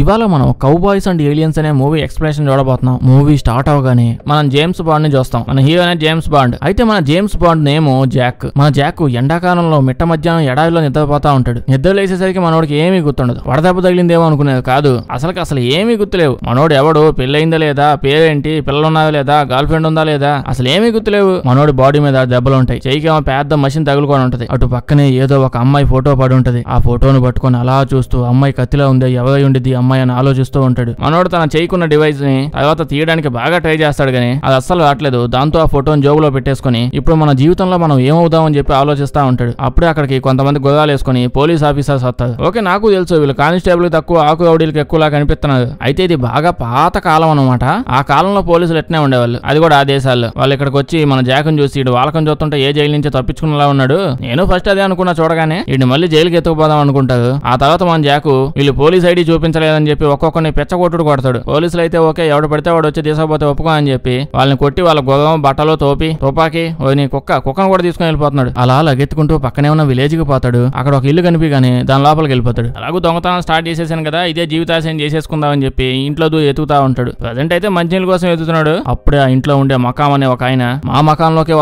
ఇవాళ మనం Cowboys and Aliens అనే మూవీ ఎక్స్ప్లెనేషన్ చూడబోతున్నాం మూవీ స్టార్ట్ అవగానే మనం జేమ్స్ బాండ్ ని చూస్తాం మన హీరో అనే జేమ్స్ బాండ్ అయితే మన జేమ్స్ బాండ్ నేమ్ జాక్ మన జాక్ ఎండాకాలంలో మిట్ట మధ్యాహ్నం ఎడావిలో నిద్రపోతా ఉంటాడు నిద్ర లేసేసరికి మనోడికి ఏమీ గుర్తుండదు వడదెబ్బ తగిలిందేమో అనుకునేది కాదు అసలుకి అసలు ఏమీ గుర్తులేవు మనోడు ఎవడు పెళ్ళయిందా లేదా పేరేంటి పిల్లలున్నారా లేదా గర్ల్ ఫ్రెండ్ ఉందా లేదా అసలు ఏమీ గుర్తులేవు మనోడి బాడీ మీద దెబ్బలు ఉంటాయి చేయికేమో పెద్ద మషిన్ తగులుకొని ఉంటది అటు పక్కనే ఏదో ఒక అమ్మాయి ఫోటో పడి ఉంటది ఆ ఫోటోను పట్టుకొని అలా చూస్తూ అమ్మాయి కత్తిలో ఉంది ఎవరై ఉండేది అమ్మాయి అమ్మాయి అని ఆలోచిస్తూ ఉంటాడు మనోడు తన చేయకున్న డివైస్ ని తర్వాత తీయడానికి బాగా ట్రై చేస్తాడు కానీ అది అస్సలు రావట్లేదు దాంతో ఆ ఫోటోని జోబులో పెట్టేసుకుని ఇప్పుడు మన జీవితంలో మనం ఏమవుదామని చెప్పి ఆలోచిస్తా ఉంటాడు అప్పుడే అక్కడికి కొంతమంది గుదాలు వేసుకుని పోలీస్ ఆఫీసర్స్ వస్తారు ఓకే నాకు తెలుసు వీళ్ళు కానిస్టేబుల్ తక్కువ ఆకు ఎక్కువ ఎక్కువలా కనిపిస్తున్నారు అయితే ఇది బాగా పాత కాలం అనమాట ఆ కాలంలో పోలీసులు ఎట్నే ఉండేవాళ్ళు అది కూడా ఆ దేశాల్లో వాళ్ళు ఇక్కడికి వచ్చి మన జాకం చూసి ఇటు వాళ్ళకం చూస్తుంటే ఏ జైలు నుంచి తప్పించుకునేలా ఉన్నాడు నేను ఫస్ట్ అదే అనుకున్నా చూడగానే ఇటు మళ్ళీ జైలుకి ఎత్తుకుపోదాం అనుకుంటారు ఆ తర్వాత మన జాకు వీళ్ళు పోలీస్ ఐడి చూపించలేదు అని చెప్పి ఒక్కొక్కరిని పెచ్చగొట్టుడు కొడతాడు పోలీసులు అయితే ఓకే ఎవడు పడితే వాడు వచ్చి తీసుకోపోతే ఒప్పుకో అని చెప్పి వాళ్ళని కొట్టి వాళ్ళ గొగం బట్టలు తోపి తుపాకి నీ కుక్క కుక్కను కూడా తీసుకుని వెళ్ళిపోతున్నాడు అలా లగెత్తుకుంటూ పక్కనే ఉన్న విలేజ్ కి పోతాడు అక్కడ ఒక ఇల్లు కనిపిగానే దాని లోపలికి వెళ్ళిపోతాడు అలాగే దొంగతనం స్టార్ట్ చేసేసాను కదా ఇదే జీవితాశయం చేసేసుకుందామని చెప్పి ఇంట్లో ఎతుకుతా ఉంటాడు ప్రజెంట్ అయితే మంచి నీళ్ళ కోసం ఎదుగుతున్నాడు అప్పుడే ఆ ఇంట్లో ఉండే మకాం అనే ఒక ఆయన మా మకాంలోకి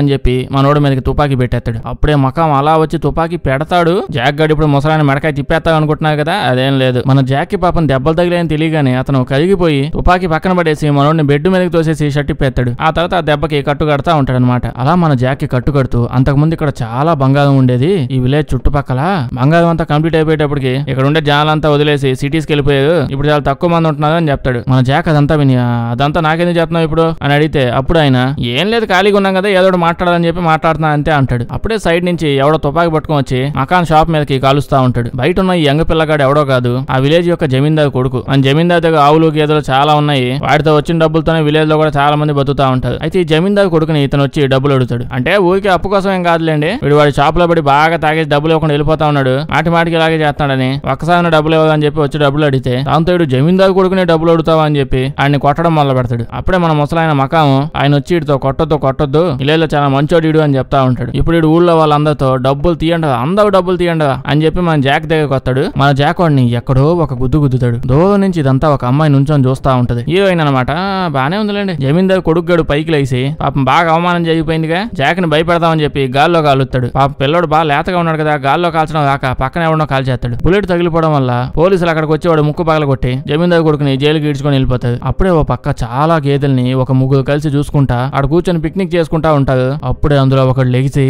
అని చెప్పి మనోడు మీదకి తుపాకీ పెట్టేస్తాడు అప్పుడే మకాం అలా వచ్చి తుపాకీ పెడతాడు జాక్ గడి ఇప్పుడు ముసలాన్ని మెడకాయ తిప్పేస్తావు అనుకుంటున్నావు కదా అదేం లేదు మన జాక్ జాకీ పాపం దెబ్బలు తగిలాయని తెలియగానే అతను కరిగిపోయి తుపాకీ పక్కన పడేసి మనోడిని బెడ్ మీదకి తోసేసి పెత్తాడు ఆ తర్వాత ఆ దెబ్బకి కట్టు కడతా ఉంటాడనమాట అలా మన జాకీ కట్టు కడుతూ అంతకుముందు ఇక్కడ చాలా బంగారం ఉండేది ఈ విలేజ్ చుట్టుపక్కల బంగారం అంతా కంప్లీట్ అయిపోయేటప్పటికి ఇక్కడ ఉండే జనాలంతా వదిలేసి సిటీస్కి వెళ్ళిపోయారు ఇప్పుడు చాలా తక్కువ మంది ఉంటున్నారు అని చెప్తాడు మన జాక్ అదంతా విని అదంతా నాకెందుకు చెప్తున్నావు ఇప్పుడు అని అడిగితే అప్పుడు ఆయన ఏం లేదు ఖాళీగా ఉన్నాం కదా ఏదో మాట్లాడాలని చెప్పి మాట్లాడుతున్నా అంతే అంటాడు అప్పుడే సైడ్ నుంచి ఎవడో తుపాకి పట్టుకొని వచ్చి మకాన్ షాప్ మీదకి కాలుస్తా ఉంటాడు బయట ఉన్న ఈ యంగ్ పిల్లగాడు ఎవడో కాదు ఆ విలేజ్ యొక్క జమీందారు కొడుకు మన జమీందారు దగ్గర ఆవులు గేదెలు చాలా ఉన్నాయి వాటితో వచ్చిన డబ్బులతోనే విలేజ్ లో కూడా చాలా మంది బతుకుతా ఉంటారు అయితే ఈ జమీందారు కొడుకుని ఇతను వచ్చి డబ్బులు అడుగుతాడు అంటే ఊరికే అప్పు కోసం ఏం కాదులేండి వీడు వాడి షాప్ లో పడి బాగా తాగేసి డబ్బులు ఇవ్వకుండా వెళ్ళిపోతా ఉన్నాడు మాటి మాటికి ఇలాగే చేస్తాడని ఒక్కసారి డబ్బులు ఇవ్వదని చెప్పి వచ్చి డబ్బులు అడిగితే దాంతో వీడు జమీందారు కొడుకుని డబ్బులు అడుగుతావా అని చెప్పి ఆయన కొట్టడం మొదలు పెడతాడు అప్పుడే మన ముసలాయన మకాము ఆయన వచ్చి వీడితో కొట్టొద్దు కొట్టొద్దు ఇళ్ళలో చాలా మంచోడు ఇడు అని చెప్తా ఉంటాడు ఇప్పుడు వీడు ఊళ్ళో వాళ్ళందరితో డబ్బులు తీయండి అందరూ డబ్బులు తీయండి అని చెప్పి మన జాక్ దగ్గరకు వస్తాడు మన జాక్ వాడిని ఎక్కడో ఒక గుద్దు గుద్దుతాడు దూరం నుంచి ఇదంతా ఒక అమ్మాయి నుంచొని చూస్తా ఉంటది హీరోయిన్ అనమాట బానే ఉందిలేండి జమీందారు కొడుకుగాడు పైకి లేసి పాపం బాగా అవమానం జరిగిపోయిందిగా జాక్ ని భయపెడతామని చెప్పి గాల్లో కాలుతాడు పాప పిల్లడు బాగా లేతగా ఉన్నాడు కదా గాల్లో కాల్చడం కాక పక్కన ఎవడో కాల్చేస్తాడు బుల్లెట్ తగిలిపోవడం వల్ల పోలీసులు అక్కడికి వచ్చి వాడు ముక్కు కొట్టి జమీందారు కొడుకుని జైలుకి ఈడ్చుకొని వెళ్ళిపోతాడు అప్పుడే ఓ పక్క చాలా గేదెల్ని ఒక ముగ్గురు కలిసి చూసుకుంటా ఆడ కూర్చొని పిక్నిక్ చేసుకుంటా ఉంటారు అప్పుడే అందులో ఒకడు లెగిసి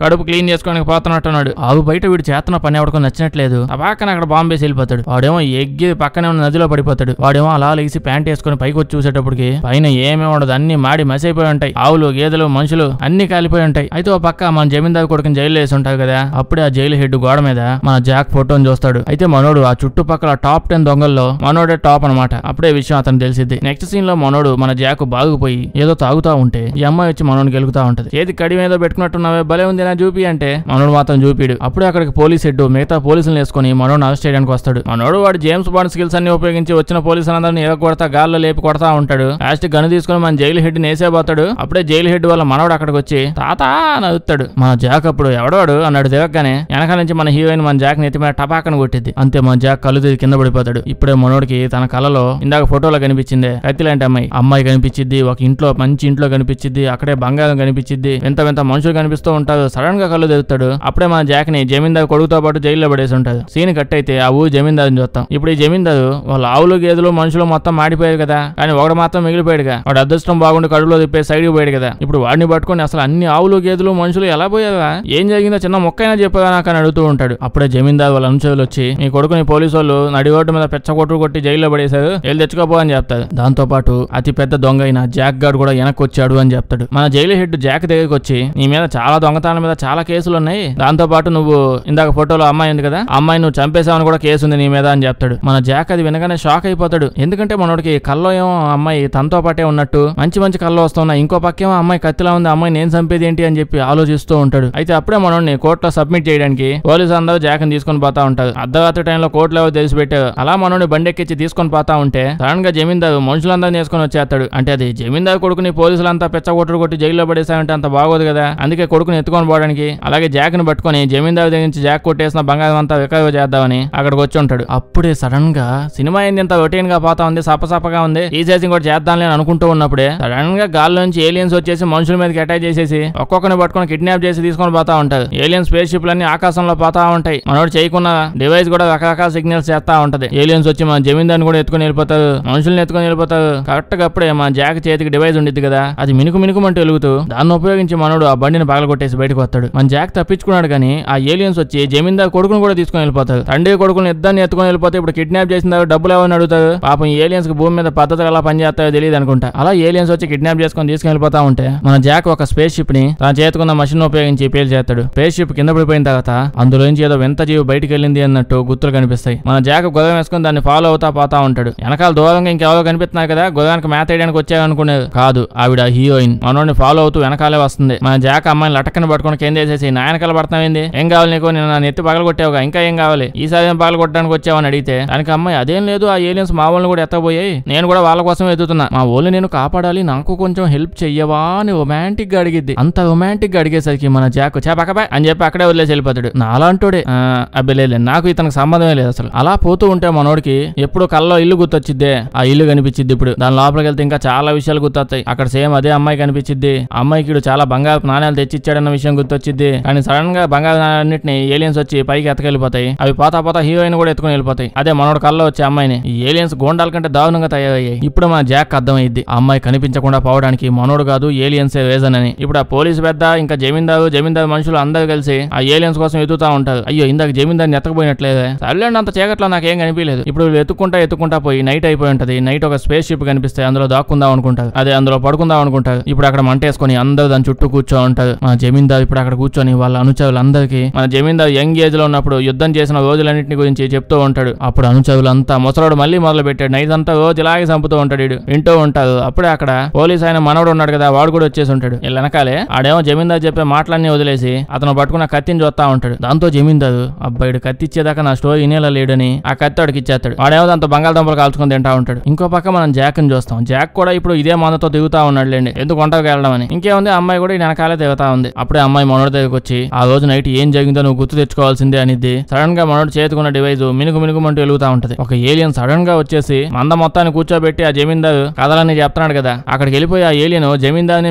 కడుపు క్లీన్ చేసుకోవడానికి పోతున్నట్టున్నాడు ఆవు బయట వీడు చేస్తున్న పని ఎవరికో నచ్చినట్లేదు పక్కన అక్కడ బాంబేసి వెళ్ళిపోతాడు వాడేమో ఎగ్గి పక్కనే ఉన్న నదిలో పడిపోతాడు వాడేమో అలా లేచి ప్యాంట్ వేసుకుని పైకి వచ్చి చూసేటప్పటికి పైన ఏమేమి ఉండదు అన్ని మాడి మసైపోయి ఉంటాయి ఆవులు గేదెలు మనుషులు అన్ని కాలిపోయి ఉంటాయి అయితే ఓ పక్క మన జమీందారు కొడుకుని జైలు వేసి ఉంటావు కదా అప్పుడే ఆ జైలు హెడ్ గోడ మీద మన జాక్ ఫోటోని చూస్తాడు అయితే మనోడు ఆ చుట్టుపక్కల టాప్ టెన్ దొంగల్లో మనోడే టాప్ అనమాట అప్పుడే విషయం అతను తెలిసింది నెక్స్ట్ సీన్ లో మనోడు మన జాక్ బాగుపోయి ఏదో తాగుతా ఉంటే ఈ అమ్మాయి వచ్చి మనోడు గెలుగుతా ఉంటది ఏది కడిమేదో పెట్టుకున్నట్టున్నావే భలే ఉంది ఏదైనా చూపి అంటే మనోడు మాత్రం చూపిడు అప్పుడే అక్కడికి పోలీస్ హెడ్ మిగతా పోలీసులు వేసుకుని మనోడు అరెస్ట్ చేయడానికి వస్తాడు మనోడు వాడు జేమ్స్ బాండ్ స్కిల్స్ అన్ని ఉపయోగించి వచ్చిన అందరినీ ఏదో కొడతా గాల్లో లేపి కొడతా ఉంటాడు లాస్ట్ గను తీసుకుని మన జైలు హెడ్ నేసేపోతాడు అప్పుడే జైలు హెడ్ వాళ్ళ మనోడు అక్కడికి వచ్చి తాత నవ్వుతాడు మన జాక్ అప్పుడు ఎవడోడు అన్నాడు దిగగానే వెనక నుంచి మన హీరోయిన్ మన జాక్ నెత్తి మీద టపాకను కొట్టింది అంతే మన జాక్ కళ్ళు తీసి కింద పడిపోతాడు ఇప్పుడే మనోడికి తన కళలో ఇందాక ఫోటోలో కనిపించింది కత్తి అమ్మాయి అమ్మాయి కనిపించింది ఒక ఇంట్లో మంచి ఇంట్లో కనిపించింది అక్కడే బంగారం కనిపించింది ఎంత వింత మనుషులు కనిపిస్తూ ఉంటారు సడన్ గా కళ్ళు తెరుతాడు అప్పుడే మన జాక్ ని జమీందార్ కొడుకుతో పాటు జైల్లో పడేసి ఉంటాడు సీన్ కట్ అయితే ఆ ఊరు జమీందారు చూస్తాం ఇప్పుడు ఈ జమీందారు వాళ్ళ ఆవులు గేదెలు మనుషులు మొత్తం మాడిపోయారు కదా కానీ ఒకడు మాత్రం మిగిలిపోయాడుగా వాడు అదృష్టం బాగుండి కడుపులో తిప్పే సైడ్ పోయాడు కదా ఇప్పుడు వాడిని పట్టుకుని అసలు అన్ని ఆవులు గేదెలు మనుషులు ఎలా పోయారా ఏం జరిగిందో చిన్న అయినా చెప్పగా నాకు అని అడుగుతూ ఉంటాడు అప్పుడే జమీందారు వాళ్ళ అనుచరులు వచ్చి మీ కొడుకుని పోలీసు వాళ్ళు నడిగోడ్డు మీద కొట్టు కొట్టి జైల్లో పడేశారు వెళ్ళి తెచ్చుకోపో అని చెప్తాడు దాంతో పాటు అతి పెద్ద దొంగ అయిన జాక్ గార్డ్ కూడా వెనక్కి వచ్చాడు అని చెప్తాడు మన జైలు హెడ్ జాక్ దగ్గరకు వచ్చి నీ మీద చాలా దొంగతనం మీద చాలా కేసులు ఉన్నాయి దాంతో పాటు నువ్వు ఇందాక ఫోటోలో అమ్మాయి ఉంది కదా అమ్మాయి నువ్వు అని కూడా కేసు ఉంది నీ మీద అని చెప్తాడు మన జాక్ అది వినగానే షాక్ అయిపోతాడు ఎందుకంటే మనోడికి కల్లో ఏమో అమ్మాయి తనతో పాటే ఉన్నట్టు మంచి మంచి కళ్ళు వస్తున్నాయి ఇంకో పక్కేమో అమ్మాయి కత్తిలా ఉంది అమ్మాయి నేను చంపేది ఏంటి అని చెప్పి ఆలోచిస్తూ ఉంటాడు అయితే అప్పుడే మనోడిని కోర్టులో సబ్మిట్ చేయడానికి పోలీసు అందరూ జాక్ని తీసుకొని పోతా ఉంటారు అర్ధరాత్రి టైంలో కోర్టులో తెలిసి పెట్టారు అలా మనోడిని బండెక్కించి తీసుకొని పోతా ఉంటే సడన్ గా జమీందారు మనుషులందరూ వేసుకొని వచ్చేస్తాడు అంటే అది జమీందారు కొడుకుని పోలీసులంతా పెచ్చగొట్టరు కొట్టి జైల్లో పడేసామంటే అంత బాగోదు కదా అందుకే కొడుకుని ఎత్తుకొని పట్టుకోవడానికి అలాగే జాక్ ని పట్టుకుని జమీందారు దగ్గర నుంచి జాక్ కొట్టేసిన బంగారం అంతా రికవరీ చేద్దామని అక్కడికి వచ్చి ఉంటాడు అప్పుడే సడన్ గా సినిమా ఏంది ఇంత రొటీన్ గా పోతా ఉంది సపసపగా ఉంది ఈ సైజింగ్ కూడా చేద్దాంలే అనుకుంటూ ఉన్నప్పుడే సడన్ గా గాల్లోంచి ఏలియన్స్ వచ్చేసి మనుషుల మీదకి అటాక్ చేసేసి ఒక్కొక్కరిని పట్టుకుని కిడ్నాప్ చేసి తీసుకొని పోతా ఉంటారు ఏలియన్ స్పేస్ షిప్ లన్నీ ఆకాశంలో పోతా ఉంటాయి మనోడు చేయకున్న డివైస్ కూడా రకరకాల సిగ్నల్స్ చేస్తా ఉంటది ఏలియన్స్ వచ్చి మన జమీందారిని కూడా ఎత్తుకుని వెళ్ళిపోతారు మనుషుల్ని ఎత్తుకుని వెళ్ళిపోతారు కరెక్ట్ గా అప్పుడే మన జాక్ చేతికి డివైస్ ఉండిద్ది కదా అది మినుకు మినుకు మంటూ వెలుగుతూ దాన్ని ఉపయోగించి మనోడు ఆ బండిని కొట్టేసి బయటకు బయటకు మన జాక్ తప్పించుకున్నాడు కానీ ఆ ఏలియన్స్ వచ్చి జమీందార్ కొడుకును కూడా తీసుకుని వెళ్ళిపోతాడు తండ్రి కొడుకుని ఇద్దరిని ఎత్తుకుని వెళ్ళిపోతే ఇప్పుడు కిడ్నాప్ చేసిన తర్వాత డబ్బులు ఏమని అడుగుతారు పాపం ఏలియన్స్ భూమి మీద పద్ధతులు ఎలా పనిచేస్తాయో తెలియదు అనుకుంటా అలా ఏలియన్స్ వచ్చి కిడ్నాప్ చేసుకుని తీసుకుని వెళ్ళిపోతా ఉంటే మన జాక్ ఒక స్పేస్ షిప్ ని తన చేతుకున్న మషిన్ ఉపయోగించి పేలు చేస్తాడు స్పేస్ షిప్ కింద పడిపోయిన తర్వాత అందులో నుంచి ఏదో వింత జీవి బయటకు వెళ్ళింది అన్నట్టు గుర్తులు కనిపిస్తాయి మన జాక్ గొడవ వేసుకుని దాన్ని ఫాలో అవుతా పోతా ఉంటాడు వెనకాల దూరంగా ఇంకెవరో కనిపిస్తున్నారు కదా గొడవకి మేత వేయడానికి వచ్చాయనుకునేది కాదు ఆవిడ హీరోయిన్ మనోడిని ఫాలో అవుతూ వెనకాలే వస్తుంది మన జాక్ అమ్మాయిని లటకని పట్టుకుని పట్టుకుని కింద వేసేసి నాయన కలబడతామేంది ఏం కావాలి నీకు నేను నా నెత్తి పగలు కొట్టావుగా ఇంకా ఏం కావాలి ఈసారి ఏం పగలు కొట్టడానికి వచ్చావని అడిగితే దానికి అమ్మాయి అదేం లేదు ఆ ఏలియన్స్ మా వాళ్ళని కూడా ఎత్తబోయాయి నేను కూడా వాళ్ళ కోసం ఎదుగుతున్నా మా ఓళ్ళు నేను కాపాడాలి నాకు కొంచెం హెల్ప్ చెయ్యవా అని రొమాంటిక్ గా అడిగిద్ది అంత రొమాంటిక్ గా అడిగేసరికి మన జాక్ చేపకబాయ్ అని చెప్పి అక్కడే వదిలేసి వెళ్ళిపోతాడు నాలాంటోడే అబ్బలేదు నాకు ఇతనికి సంబంధమే లేదు అసలు అలా పోతూ ఉంటే మనోడికి ఎప్పుడు కళ్ళలో ఇల్లు గుర్తొచ్చిద్దే ఆ ఇల్లు కనిపించింది ఇప్పుడు దాని లోపలికి వెళ్తే ఇంకా చాలా విషయాలు గుర్తొస్తాయి అక్కడ సేమ్ అదే అమ్మాయి కనిపించింది అమ్మాయికి చాలా బంగారు నాణ్యాలు తెచ్చిచ్చాడన్న విషయం విషయం గుర్తొచ్చింది కానీ సడన్ గా బంగారాలన్నింటినీ ఏలియన్స్ వచ్చి పైకి ఎత్తకెళ్ళిపోతాయి అవి పోతా పోతా హీరోయిన్ కూడా ఎత్తుకుని వెళ్ళిపోతాయి అదే మనోడు కళ్ళలో వచ్చే అమ్మాయిని ఏలియన్స్ గోండాల కంటే దారుణంగా తయారయ్యాయి ఇప్పుడు మన జాక్ అర్థమైంది అమ్మాయి కనిపించకుండా పోవడానికి మనోడు కాదు ఏలియన్సే రీజన్ అని ఇప్పుడు ఆ పోలీసు పెద్ద ఇంకా జమీందారు జమీందారు మనుషులు అందరు కలిసి ఆ ఏలియన్స్ కోసం ఎదుగుతా ఉంటారు అయ్యో ఇందాక జమీందారిని ఎత్తకపోయినట్లేదే తల్లిండి అంత చీకట్లో నాకేం కనిపించలేదు ఇప్పుడు ఎత్తుకుంటా ఎత్తుకుంటా పోయి నైట్ అయిపోయి ఉంటది నైట్ ఒక స్పేస్ షిప్ కనిపిస్తే అందులో దాక్కుందాం అనుకుంటారు అదే అందులో పడుకుందాం అనుకుంటారు ఇప్పుడు అక్కడ మంటేసుకొని అందరు దాని చుట్టూ కూర్చో ఉంటారు మా జమీందారు ఇప్పుడు అక్కడ కూర్చొని వాళ్ళ అనుచరులందరికీ మన జమీందారు యంగ్ ఏజ్ లో ఉన్నప్పుడు యుద్ధం చేసిన రోజులన్నింటిని గురించి చెప్తూ ఉంటాడు అప్పుడు అనుచరులంతా ముసలోడు మళ్ళీ మొదలు పెట్టాడు నైట్ అంతా రోజు ఇలాగే చంపుతూ ఉంటాడు వింటూ ఉంటారు అప్పుడే అక్కడ పోలీస్ ఆయన మనవడు ఉన్నాడు కదా వాడు కూడా వచ్చేసి ఉంటాడు వీళ్ళ వెనకాలే ఆడేమో జమీందారు చెప్పే మాటలన్నీ వదిలేసి అతను పట్టుకున్న కత్తిని చూస్తా ఉంటాడు దాంతో జమీందారు అబ్బాయిడు కత్తి ఇచ్చేదాకా నా స్టోరీ వినేలా లేడని ఆ కత్తి వాడికి ఇచ్చేస్తాడు వాడేమో దాంతో బంగాళదుంపలు కాల్చుకుని తింటా ఉంటాడు ఇంకో పక్క మనం ని చూస్తాం జాక్ కూడా ఇప్పుడు ఇదే మందతో దిగుతా ఉన్నాడు లేండి ఎందుకు ఒంటరికి వెళ్ళడం అని ఇంకేముంది అమ్మాయి కూడా వెనకాలే దిగుతా ఉంది అప్పుడే అమ్మాయి అమ్మాయి మనోడి దగ్గరికి వచ్చి ఆ రోజు నైట్ ఏం జరిగిందో నువ్వు గుర్తు తెచ్చుకోవాల్సిందే అనిద్ది సడన్ గా మనోడు చేతుకున్న డివైజ్ మినుగు మినుగుమంటూ వెలుగుతా ఉంటది ఒక ఏలియన్ సడన్ గా వచ్చేసి మంద మొత్తాన్ని కూర్చోబెట్టి ఆ జమీందారు కథలన్నీ చెప్తున్నాడు కదా అక్కడికి వెళ్ళిపోయి ఆ ఏలియన్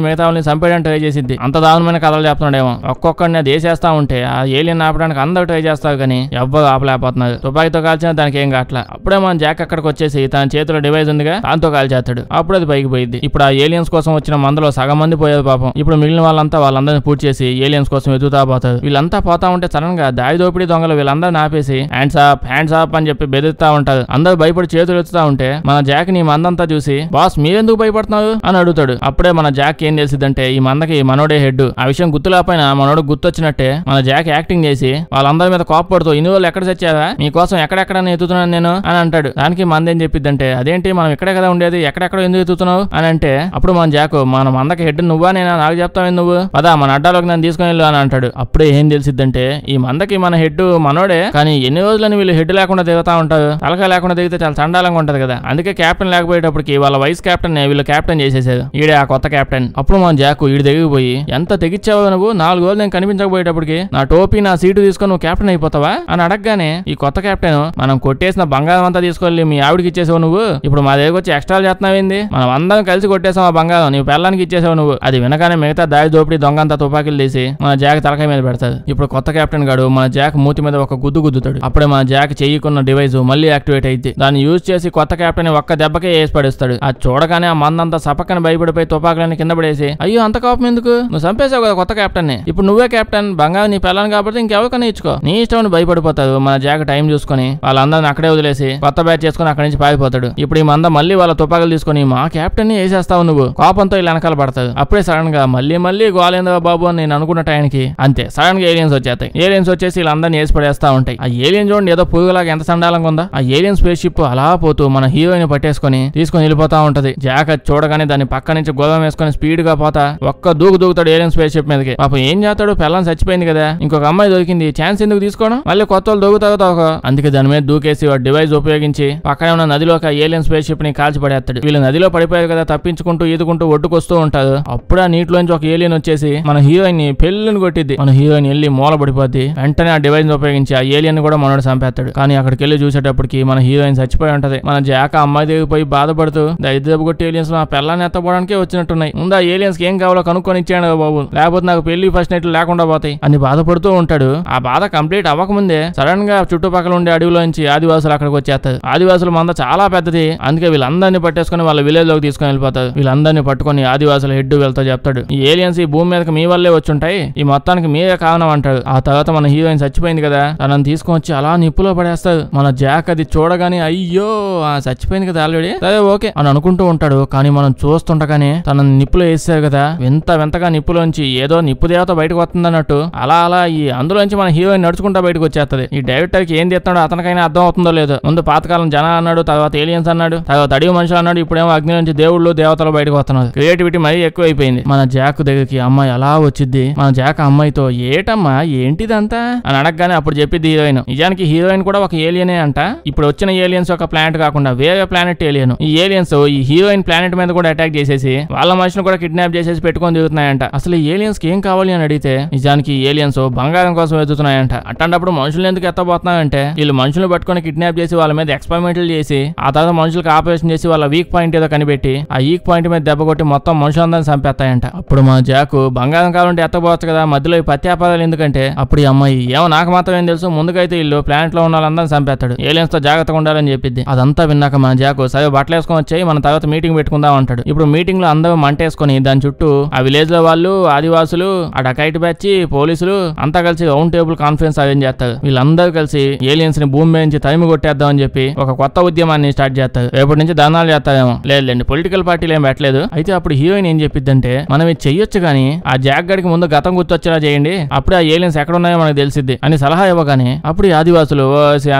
మిగతా వాళ్ళని చంపేయడానికి ట్రై చేసింది అంత దారుణమైన కథలు చెప్తున్నాడేమో ఒక్కొక్కడిని అది వేసేస్తా ఉంటే ఆ ఏలియన్ ఆపడానికి అందరు ట్రై చేస్తారు కానీ ఎవ్వరు ఆపలేకపోతున్నారు తుపాకీతో కాల్చిన దానికి ఏం కావట్లా అప్పుడే మన జాక్ అక్కడికి వచ్చేసి తన చేతిలో డివైజ్ ఉందిగా దాంతో కాల్చేస్తాడు అప్పుడు అది పైకి పోయింది ఇప్పుడు ఆ ఏలియన్స్ కోసం వచ్చిన మందలో సగం మంది పోయేది పాపం ఇప్పుడు మిగిలిన వాళ్ళంతా వాళ్ళందరినీ పూర్తి చేసి ఏలియన్స్ కోసం ఎదుగుతా పోతారు వీళ్ళంతా పోతా ఉంటే సడన్ గా దాయి దోపిడీ దొంగలు వీళ్ళందరూ నాపేసి హ్యాండ్స్ ఆప్ హ్యాండ్స్ ఆప్ అని చెప్పి బెదిరిస్తా ఉంటారు అందరూ భయపడి చేతులు ఎత్తుతా ఉంటే మన జాక్ ని మందంతా చూసి బాస్ మీరెందుకు భయపడుతున్నారు అని అడుగుతాడు అప్పుడే మన జాక్ ఏం చేసిద్దంటే ఈ మందకి మనోడే హెడ్ ఆ విషయం గుర్తులేకపోయిన మనోడు గుర్తొచ్చినట్టే మన జాక్ యాక్టింగ్ చేసి వాళ్ళందరి మీద కోపడుతూ ఇన్ని రోజులు ఎక్కడ చచ్చారా మీకోసం ఎక్కడెక్కడ ఎత్తుతున్నాను నేను అని అంటాడు దానికి మందేం అంటే అదేంటి మనం ఇక్కడే కదా ఉండేది ఎక్కడెక్కడ ఎందుకు ఎత్తుతున్నావు అని అంటే అప్పుడు మన జాకు మన మందకి హెడ్ నువ్వా నేను నాకు చెప్తావు నువ్వు పదా మన అడ్డాలోకి నన్ను తీసుకుని వెళ్ళు అని అంటాడు అప్పుడే ఏం తెలిసిద్దంటే ఈ మందకి మన హెడ్ మనోడే కానీ ఎన్ని రోజులని వీళ్ళు హెడ్ లేకుండా దిగుతా ఉంటారు తలక లేకుండా దిగితే చాలా చండాలంగా ఉంటది కదా అందుకే కెప్టెన్ లేకపోయేటప్పటికి వాళ్ళ వైస్ కెప్టెన్ వీళ్ళు కెప్టెన్ చేసేసారు ఈడే ఆ కొత్త కెప్టెన్ అప్పుడు మన జాకు ఈడు దిగిపోయి ఎంత తెగిచ్చావు నువ్వు నాలుగు రోజులు నేను కనిపించకపోయేటప్పటికి నా టోపీ నా సీటు తీసుకొని నువ్వు కెప్టెన్ అయిపోతావా అని అడగగానే ఈ కొత్త కెప్టెన్ మనం కొట్టేసిన బంగారం అంతా తీసుకెళ్ళి మీ ఆవిడకి ఇచ్చేసావు నువ్వు ఇప్పుడు మా దగ్గరకు వచ్చి ఎక్స్ట్రా చేస్తున్నావేంది మనం అందరం కలిసి కొట్టేసావు ఆ బంగారం నీ పెళ్ళానికి ఇచ్చేసావు నువ్వు అది వినగానే మిగతా దారి దోపిడీ అంతా తుపాకీలు తీసి చేసి మన జాక్ తలకాయ మీద పెడతాడు ఇప్పుడు కొత్త కెప్టెన్ గాడు మన జాక్ మూతి మీద ఒక గుద్దు గుద్దుతాడు అప్పుడే మన జాక్ చేయకున్న డివైస్ మళ్ళీ యాక్టివేట్ అయింది దాన్ని యూజ్ చేసి కొత్త కెప్టెన్ ఒక్క దెబ్బకే వేసి పడేస్తాడు అది చూడగానే ఆ మందంతా సపక్కన భయపడిపోయి తుపాకులని కింద పడేసి అయ్యో అంత కోపం ఎందుకు నువ్వు చంపేసావు కదా కొత్త కెప్టెన్ ని ఇప్పుడు నువ్వే కెప్టెన్ బంగారు నీ పిల్లని కాబట్టి ఇంకెవరికైనా ఇచ్చుకో నీ ఇష్టం భయపడిపోతాడు మన జాక్ టైం చూసుకుని వాళ్ళందరిని అక్కడే వదిలేసి కొత్త బ్యాచ్ చేసుకుని అక్కడి నుంచి పారిపోతాడు ఇప్పుడు ఈ మంద మళ్ళీ వాళ్ళ తుపాకులు తీసుకుని మా కెప్టెన్ ని వేసేస్తావు నువ్వు కోపంతో ఇలా వెనకాల పడతాడు అప్పుడే సడన్ గా మళ్ళీ మళ్ళీ గోలేందా బాబు అని నేను అనుకున్న టైంకి అంతే సడన్ గా ఏలియన్స్ వచ్చేస్తాయి ఏలియన్స్ వచ్చేసి వీళ్ళందరినీ వేసి పడేస్తా ఉంటాయి ఆ ఏలియన్ చూడండి ఏదో పురుగులాగా ఎంత సండాలంగా ఉందా ఆ ఏలియన్ స్పేస్ షిప్ అలా పోతూ మన హీరోయిన్ పట్టేసుకుని తీసుకుని వెళ్ళిపోతా ఉంటది జాకెట్ చూడగానే దాన్ని పక్క నుంచి గోదం వేసుకుని స్పీడ్ గా పోతా ఒక్క దూకు దూకుతాడు ఏలియన్ స్పేస్ షిప్ మీదకి పాపం ఏం చేస్తాడు పిల్లలు చచ్చిపోయింది కదా ఇంకొక అమ్మాయి దొరికింది ఛాన్స్ ఎందుకు తీసుకోవడం మళ్ళీ కొత్త వాళ్ళు దొరుకుతాక అందుకే దాని మీద దూకేసి వాడు డివైస్ ఉపయోగించి పక్కనే ఉన్న ఒక ఏలియన్ స్పేస్ షిప్ ని కాల్చి పడేస్తాడు వీళ్ళు నదిలో పడిపోయారు కదా తప్పించుకుంటూ ఈదుకుంటూ ఒడ్డుకొస్తూ ఉంటారు అప్పుడే నీటిలోంచి ఒక ఏలియన్ వచ్చేసి మన హీరోయిన్ ని హీరోని పెళ్ళిని కొట్టిద్ది మన హీరోయిన్ వెళ్ళి మూలబడిపోద్ది వెంటనే ఆ డివైజ్ ఉపయోగించి ఆ ఏలియన్ కూడా మనోడు చంపేస్తాడు కానీ అక్కడికి వెళ్ళి చూసేటప్పటికి మన హీరోయిన్ చచ్చిపోయి ఉంటది మన జాక అమ్మాయి దిగిపోయి పోయి బాధపడుతూ దరిద్రపు కొట్టి ఏలియన్స్ నా పిల్లని ఎత్తపోవడానికి వచ్చినట్టున్నాయి ముందు ఆ ఏలియన్స్ ఏం కావాలో కనుక్కొని ఇచ్చాడు బాబు లేకపోతే నాకు పెళ్లి ఫస్ట్ నైట్ లేకుండా పోతాయి అని బాధపడుతూ ఉంటాడు ఆ బాధ కంప్లీట్ అవ్వకముందే సడన్ గా చుట్టుపక్కల ఉండే అడవిలోంచి ఆదివాసులు అక్కడికి వచ్చేస్తారు ఆదివాసుల మంద చాలా పెద్దది అందుకే వీళ్ళందరినీ పట్టేసుకుని వాళ్ళ విలేజ్ లోకి తీసుకుని వెళ్ళిపోతారు వీళ్ళందరినీ పట్టుకుని ఆదివాసుల హెడ్ వెళ్తా చెప్తాడు ఈ ఏలియన్స్ ఈ భూమి మీదకి మీ వల్లే వచ్చి ఉంటాయి ఈ మొత్తానికి మీరే కారణం అంటాడు ఆ తర్వాత మన హీరోయిన్ చచ్చిపోయింది కదా తనని తీసుకొని వచ్చి అలా నిప్పులో పడేస్తాడు మన జాక్ అది చూడగానే అయ్యో ఆ చచ్చిపోయింది కదా ఆల్రెడీ సరే ఓకే అని అనుకుంటూ ఉంటాడు కానీ మనం చూస్తుంటగానే తనని నిప్పులో వేసారు కదా వింత వింతగా నిప్పులోంచి ఏదో నిప్పు దేవత బయటకు వస్తుంది అన్నట్టు అలా అలా ఈ అందులోంచి మన హీరోయిన్ నడుచుకుంటా బయటకు వచ్చేస్తుంది ఈ డైరెక్టర్ కి ఏం తెస్తున్నాడో అతనికైనా అర్థం అవుతుందో లేదు ముందు పాతకాలం జన అన్నాడు తర్వాత ఏలియన్స్ అన్నాడు తర్వాత అడిగి మనుషులు అన్నాడు ఇప్పుడేమో అగ్ని నుంచి దేవుళ్ళు దేవతలు బయటకు వస్తున్నారు క్రియేటివిటీ మరీ ఎక్కువైపోయింది మన జాక్ దగ్గరికి అమ్మాయి అలా వచ్చింది మన జాక్ అమ్మాయితో ఏటమ్మా ఏంటిదంతా అని అడగగానే అప్పుడు చెప్పింది హీరోయిన్ నిజానికి హీరోయిన్ కూడా ఒక ఏలియనే అంట ఇప్పుడు వచ్చిన ఏలియన్స్ ఒక ప్లానెట్ కాకుండా వేరే ప్లానెట్ ఏలియన్ ఈ ఏలియన్స్ ఈ హీరోయిన్ ప్లానెట్ మీద కూడా అటాక్ చేసేసి వాళ్ళ మనుషులు కూడా కిడ్నాప్ చేసేసి పెట్టుకొని తిరుగుతున్నాయంట అసలు ఈ ఏలియన్స్ కి ఏం కావాలి అని అడిగితే నిజానికి ఏలియన్స్ బంగారం కోసం ఎదుగుతున్నాయంట అట్లాంటప్పుడు మనుషులు ఎందుకు ఎత్తబోతున్నాయంటే వీళ్ళు మనుషులు పట్టుకొని కిడ్నాప్ చేసి వాళ్ళ మీద ఎక్స్పెరిమెంట్లు చేసి ఆ తర్వాత మనుషులకు ఆపరేషన్ చేసి వాళ్ళ వీక్ పాయింట్ ఏదో కనిపెట్టి ఆ వీక్ పాయింట్ మీద దెబ్బ కొట్టి మొత్తం మనుషులందరినీ చంపేస్తాయంట అప్పుడు మా జాకు బంగారం కావాలంటే పోవచ్చు కదా మధ్యలో ఈ పత్యాపాదాలు ఎందుకంటే అప్పుడు ఈ అమ్మాయి ఏమో నాకు మాత్రం ఏం తెలుసు ముందుకైతే ఇల్లు ప్లాంట్ లో ఉన్న వాళ్ళందరూ చంపేస్తాడు ఏలియన్స్ తో జాగ్రత్తగా ఉండాలని చెప్పింది అదంతా విన్నాక మన జాకు సరే బట్టలు వేసుకొని వచ్చాయి మన తర్వాత మీటింగ్ పెట్టుకుందాం అంటాడు ఇప్పుడు మీటింగ్ లో అందరూ మంటేసుకొని దాని చుట్టూ ఆ విలేజ్ లో వాళ్ళు ఆదివాసులు ఆ డకైట్ బ్యాచ్ పోలీసులు అంతా కలిసి రౌండ్ టేబుల్ కాన్ఫరెన్స్ అరేంజ్ చేస్తారు వీళ్ళందరూ కలిసి ఏలియన్స్ ని భూమి నుంచి తరిమి కొట్టేద్దాం అని చెప్పి ఒక కొత్త ఉద్యమాన్ని స్టార్ట్ చేస్తారు రేపటి నుంచి దానాలు చేస్తారేమో లేండి పొలిటికల్ పార్టీలు ఏం పెట్టలేదు అయితే అప్పుడు హీరోయిన్ ఏం చెప్పిద్దంటే మనం ఇది చెయ్యొచ్చు కానీ ఆ జాగ్గడికి ముందు ముందు గతం గుర్తొచ్చేలా చేయండి అప్పుడే ఆ ఏలియన్స్ ఎక్కడ ఉన్నాయో మనకు తెలిసిద్ది అని సలహా ఇవ్వగానే అప్పుడు ఆదివాసులు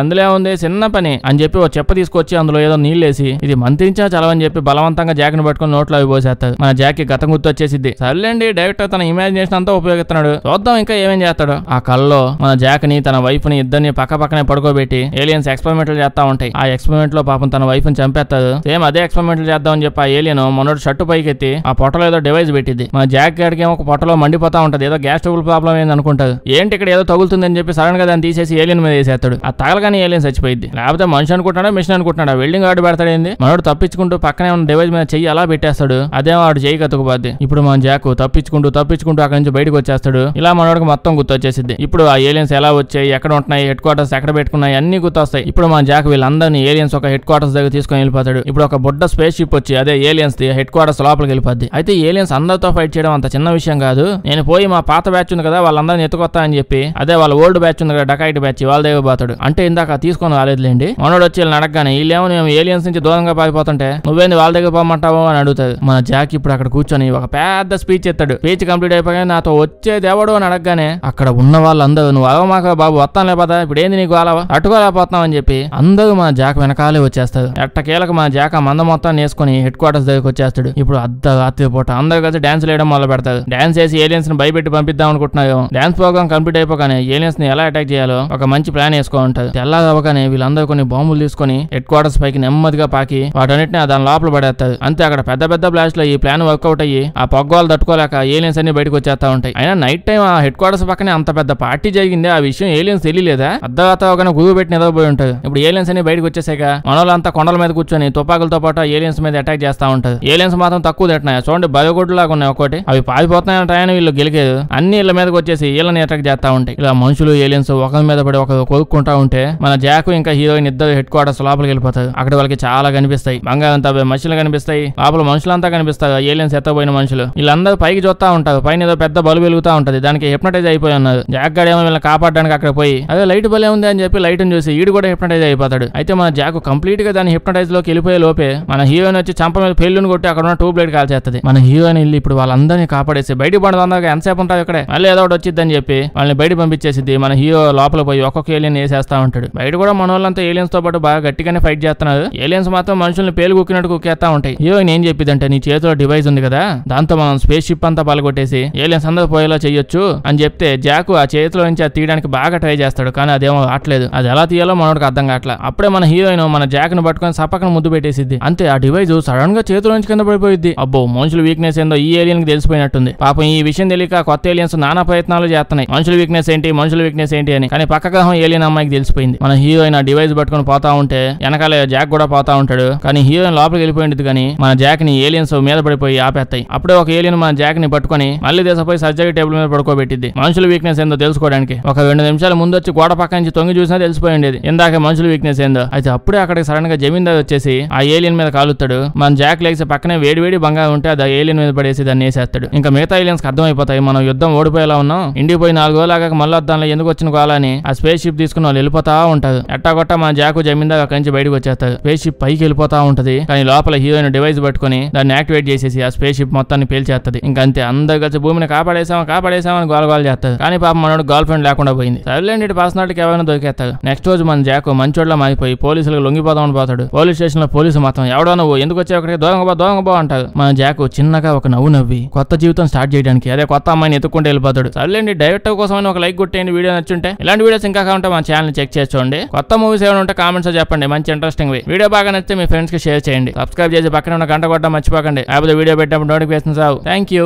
అందులో ఉంది చిన్న పని అని చెప్పి ఓ చెప్ప తీసుకొచ్చి అందులో ఏదో నీళ్ళేసి ఇది మంత్రించా చలవని చెప్పి బలవంతంగా జాకెట్ పట్టుకుని నోట్లో అవి పోసేస్తాడు మన జాకి గతం గుర్తొచ్చేసిద్ది సర్లేండి డైరెక్టర్ తన ఇమాజినేషన్ అంతా ఉపయోగిస్తున్నాడు చూద్దాం ఇంకా ఏమేం చేస్తాడు ఆ కల్లో మన జాక్ని తన వైఫ్ ని ఇద్దరిని పక్క పక్కనే పడుకోబెట్టి ఏలియన్స్ ఎక్స్పెరిమెంట్లు చేస్తా ఉంటాయి ఆ ఎక్స్పెరిమెంట్ లో పాపం తన వైఫ్ ని చంపేస్తాడు సేమ్ అదే ఎక్స్పెరిమెంట్లు చేద్దాం అని చెప్పి ఆ ఏలియన్ మొన్నటి షర్టు పైకెత్తి ఆ పొట్టలో ఏదో డివైస్ పెట్టింది మన జాక్ గడికి ఏమో ఒక పొట్టలో మండిపోతా పోతా ఉంటది ఏదో గ్యాస్ ట్రబుల్ ప్రాబ్లం ఏంది అనుకుంటారు ఏంటి ఇక్కడ ఏదో తగులుతుందని చెప్పి సడన్ గా దాన్ని తీసేసి ఏలియన్ మీద వేసేస్తాడు ఆ తగలగానే ఏలియన్ చచ్చిపోయింది లేకపోతే మనిషి అనుకుంటున్నాడా మిషన్ అనుకుంటున్నాడా వెల్డింగ్ పెడతాడు ఏంది మనోడు తప్పించుకుంటూ పక్కనే ఉన్న డివైజ్ మీద చెయ్యి అలా పెట్టేస్తాడు అదేమో వాడు చెయ్యి కతుకుపోద్ది ఇప్పుడు మన జాకు తప్పించుకుంటూ తప్పించుకుంటూ అక్కడి నుంచి బయటకు వచ్చేస్తాడు ఇలా మనోడికి మొత్తం గుర్తొచ్చేసింది ఇప్పుడు ఆ ఏలియన్స్ ఎలా వచ్చాయి ఎక్కడ ఉంటున్నాయి హెడ్ క్వార్టర్స్ ఎక్కడ పెట్టుకున్నాయి అన్ని గుర్తొస్తాయి ఇప్పుడు మన జాకు వీళ్ళందరినీ ఏలియన్స్ ఒక హెడ్ క్వార్టర్స్ దగ్గర తీసుకుని వెళ్ళిపోతాడు ఇప్పుడు ఒక బుడ్డ స్పేస్ షిప్ వచ్చి అదే ఏలియన్స్ హెడ్ క్వార్టర్స్ లోపలికి వెళ్ళిపోద్ది అయితే ఏలియన్స్ అందరితో ఫైట్ చేయడం అంత చిన్న విషయం కాదు నేను పోయి మా పాత బ్యాచ్ ఉంది కదా వాళ్ళందరినీ ఎత్తుకొస్తా అని చెప్పి అదే వాళ్ళ ఓల్డ్ బ్యాచ్ ఉంది కదా డకాయిట్ బ్యాచ్ వాళ్ళ దగ్గర పోతాడు అంటే ఇందాక తీసుకొని రాలేదులేండి మనోడు వచ్చి వీళ్ళని అడగగానే వీళ్ళేమో మేము ఏలియన్స్ నుంచి దూరంగా పారిపోతుంటే నువ్వేంది వాళ్ళ దగ్గర పోమంటావు అని అడుగుతాడు మన జాక్ ఇప్పుడు అక్కడ కూర్చొని ఒక పెద్ద స్పీచ్ ఎత్తాడు స్పీచ్ కంప్లీట్ అయిపోయి నాతో వచ్చేది ఎవడు అని అడగగానే అక్కడ ఉన్న వాళ్ళందరూ నువ్వు అలవమాక బాబు వస్తాను లేదా ఇప్పుడు ఏంది నీకు అలా అట్టుకోలేకపోతున్నావు అని చెప్పి అందరూ మన జాక్ వెనకాలే వచ్చేస్తారు ఎట్ట కీలక మన జాక మంద మొత్తాన్ని వేసుకుని హెడ్ క్వార్టర్స్ దగ్గరకు వచ్చేస్తాడు ఇప్పుడు అర్ధ రాత్రి పూట అందరు కలిసి డాన్స్ వేయడం మొదలు పెడతారు డాన్స్ వేసి ఏలియన్స్ ని భయపెట్టి పంపిద్దాం అనుకుంటున్నాయో డాన్స్ ప్రోగ్రామ్ కంప్లీట్ అయిపోగానే ఏలియన్స్ ని ఎలా అటాక్ చేయాలో ఒక మంచి ప్లాన్ వేసుకో ఉంటుంది తెల్లారవగానే వీళ్ళందరూ కొన్ని బాంబులు తీసుకుని హెడ్ క్వార్టర్స్ పైకి నెమ్మదిగా పాకి వాటన్నిటిని దాని లోపల పడేస్తారు అంతే అక్కడ పెద్ద పెద్ద బ్లాస్ట్ లో ఈ ప్లాన్ వర్కౌట్ అయ్యి ఆ పొగ్గోలు తట్టుకోలేక ఏలియన్స్ అన్ని బయటకు వచ్చేస్తా ఉంటాయి అయినా నైట్ టైం ఆ హెడ్ క్వార్టర్స్ పక్కనే అంత పెద్ద పార్టీ జరిగింది ఆ విషయం ఏలియన్స్ తెలియలేదా అర్ధరాతవగానే గురువు పెట్టి నిద్రపోయి ఉంటుంది ఇప్పుడు ఏలియన్స్ అన్ని బయటకు వచ్చేసాక మనోళ్ళంతా కొండల మీద కూర్చొని తుపాకులతో పాటు ఏలియన్స్ మీద అటాక్ చేస్తా ఉంటుంది ఏలియన్స్ మాత్రం తక్కువ తిట్టినాయి చూడండి లాగా ఉన్నాయి ఒకటి అవి పారిపోతున్నాయంటే టైం వీళ్ళు గెలికేదు అన్ని ఇళ్ల మీదకి వచ్చేసి ఇళ్లని అటాక్ చేస్తా ఉంటాయి ఇలా మనుషులు ఏలియన్స్ ఒకరి మీద పడి ఒకరు కొనుక్కుంటా ఉంటే మన జాకు ఇంకా హీరోయిన్ ఇద్దరు హెడ్ క్వార్టర్స్ లోపలికి వెళ్ళిపోతారు అక్కడ వాళ్ళకి చాలా కనిపిస్తాయి బంగారం తవ్వే మనుషులు కనిపిస్తాయి లోపల మనుషులంతా కనిపిస్తారు ఏలియన్స్ ఎత్తపోయిన మనుషులు వీళ్ళందరూ పైకి చూస్తా ఉంటారు పైన ఏదో పెద్ద బలు వెలుగుతా ఉంటది దానికి హిప్నటైజ్ అయిపోయి ఉన్నారు జాక్ ఏమో వీళ్ళని కాపాడడానికి అక్కడ పోయి అదే లైట్ బలే ఉంది అని చెప్పి లైట్ చూసి ఈడు కూడా హిప్నటైజ్ అయిపోతాడు అయితే మన జాకు కంప్లీట్ గా దాని హిప్నటైజ్ లోకి వెళ్ళిపోయే లోపే మన హీరోయిన్ వచ్చి చంప మీద పెళ్లిని కొట్టి అక్కడ ఉన్న ట్యూబ్ లైట్ కాల్చేస్తుంది మన హీరోయిన్ వెళ్ళి ఇప్పుడు వాళ్ళందరినీ కాపాడేసి బయట పడదా ఇలాగ ఎంతసేపు ఉంటావు ఇక్కడే మళ్ళీ ఏదో ఒకటి వచ్చిద్దని చెప్పి వాళ్ళని బయట పంపించేసింది మన హీరో లోపల పోయి ఒక్కొక్క ఏలియన్ వేసేస్తా ఉంటాడు బయట కూడా మన వాళ్ళంతా ఏలియన్స్ తో పాటు బాగా గట్టిగానే ఫైట్ చేస్తున్నారు ఏలియన్స్ మాత్రం మనుషుల్ని పేలు కుక్కినట్టు కుక్కేస్తా ఉంటాయి హీరో ఏం చెప్పిదంటే నీ చేతిలో డివైస్ ఉంది కదా దాంతో మనం స్పేస్ షిప్ అంతా పాల్గొట్టేసి ఏలియన్స్ అందరూ పోయేలా చేయొచ్చు అని చెప్తే జాకు ఆ చేతిలో నుంచి తీయడానికి బాగా ట్రై చేస్తాడు కానీ అదేమో రావట్లేదు అది ఎలా తీయాలో మనోడికి అర్థం కావట్లేదు అప్పుడే మన హీరోయిన్ మన జాక్ ను పట్టుకొని సపక్కన ముద్దు పెట్టేసిద్ది అంతే ఆ డివైస్ సడన్ గా చేతిలో నుంచి కింద పడిపోయింది అబ్బో మనుషుల వీక్నెస్ ఏందో ఈ ఏలియన్ కి తెలిసిపోయినట్టుంది పాపం ఈ విషయం తెలియక కొత్త ఏలియన్స్ నానా ప్రయత్నాలు చేస్తున్నాయి మనుషుల వీక్నెస్ ఏంటి మనుషుల వీక్నెస్ ఏంటి అని కానీ పక్క గ్రహం ఏలియన్ అమ్మాయికి తెలిసిపోయింది మన హీరోయిన్ ఆ డివైస్ పట్టుకుని పోతా ఉంటే వెనకాల జాక్ కూడా పోతా ఉంటాడు కానీ హీరోయిన్ లోపలికి వెళ్ళిపోయింది కానీ మన జాక్ ని ఏలియన్స్ మీద పడిపోయి ఆపేస్తాయి అప్పుడే ఒక ఏలియన్ మన జాక్ ని పట్టుకుని మళ్ళీ దేశపోయి సర్జరీ టేబుల్ మీద పడుకోబెట్టింది మనుషుల వీక్నెస్ ఏందో తెలుసుకోవడానికి ఒక రెండు నిమిషాల ముందు వచ్చి గోడ పక్క నుంచి తొంగి చూసినా తెలిసిపోయి ఉండేది ఇందాక మనుషుల వీక్నెస్ ఏందో అయితే అప్పుడే అక్కడ సడన్ గా జమీందార్ వచ్చేసి ఆ ఏలియన్ మీద కాలుతాడు మన జాక్ లేక్స్ పక్కనే వేడివేడి బంగారం ఉంటే అది ఏలియన్ మీద పడేసి దాన్ని వేసేస్తాడు ఇంకా మిగతా ఏలియన్స్ అర్థమైపోతుంది అయిపోతాయి మనం యుద్ధం ఓడిపోయేలా ఉన్నాం ఇండిపోయి నాలుగు రోజులాగా మళ్ళీ దానిలో ఎందుకు వచ్చిన కాలని ఆ స్పేస్ షిప్ తీసుకున్న వాళ్ళు వెళ్ళిపోతా ఎట్టా ఎట్టాగొట్ట మన జాకు జమీందారు అక్కడి నుంచి బయటకు వచ్చేస్తారు స్పేస్ షిప్ పైకి వెళ్ళిపోతా ఉంటది కానీ లోపల హీరోయిన్ డివైస్ పట్టుకుని దాన్ని యాక్టివేట్ చేసేసి ఆ స్పేస్ షిప్ మొత్తాన్ని పేల్చేస్తుంది ఇంకంతే అందరు కలిసి భూమిని కాపాడేసాం కాపాడేసామని గోల్ చేస్తారు కానీ పాప మనోడు గర్ల్ ఫ్రెండ్ లేకుండా పోయింది సర్లేండి పర్సనాలిటీకి ఎవరైనా దొరికేస్తారు నెక్స్ట్ రోజు మన జాకు మంచోడ్లో మారిపోయి పోలీసులకు లొంగిపోతామని పోతాడు పోలీస్ స్టేషన్ లో పోలీసు మాత్రం ఎవడో నువ్వు ఎందుకు వచ్చే ఒకటి దోంగబా దోంగబా అంటారు మన జాకు చిన్నగా ఒక నవ్వు నవ్వి కొత్త జీవితం స్టార్ట్ చేయడానికి అదే కొత్త అమ్మాయిని ఎత్తుకుంటూ వెళ్ళిపోతాడు సర్లేండి డైరెక్టర్ కోసం ఒక లైక్ కొట్టేయండి వీడియో నచ్చుంటే ఇలాంటి వీడియోస్ ఇంకా కావాలంటే మా ఛానల్ చెక్ చేసుకోండి కొత్త మూవీస్ ఏమైనా ఉంటే కామెంట్స్ చెప్పండి మంచి ఇంట్రెస్టింగ్ వీడియో బాగా నచ్చితే మీ ఫ్రెండ్స్ కి షేర్ చేయండి సబ్స్క్రైబ్ చేసి పక్కన ఉన్న గంట కొట్టడం మర్చిపోకండి లేకపోతే వీడియో పెట్టినప్పుడు నోటిఫికేషన్ సావు థ్యాంక్ యూ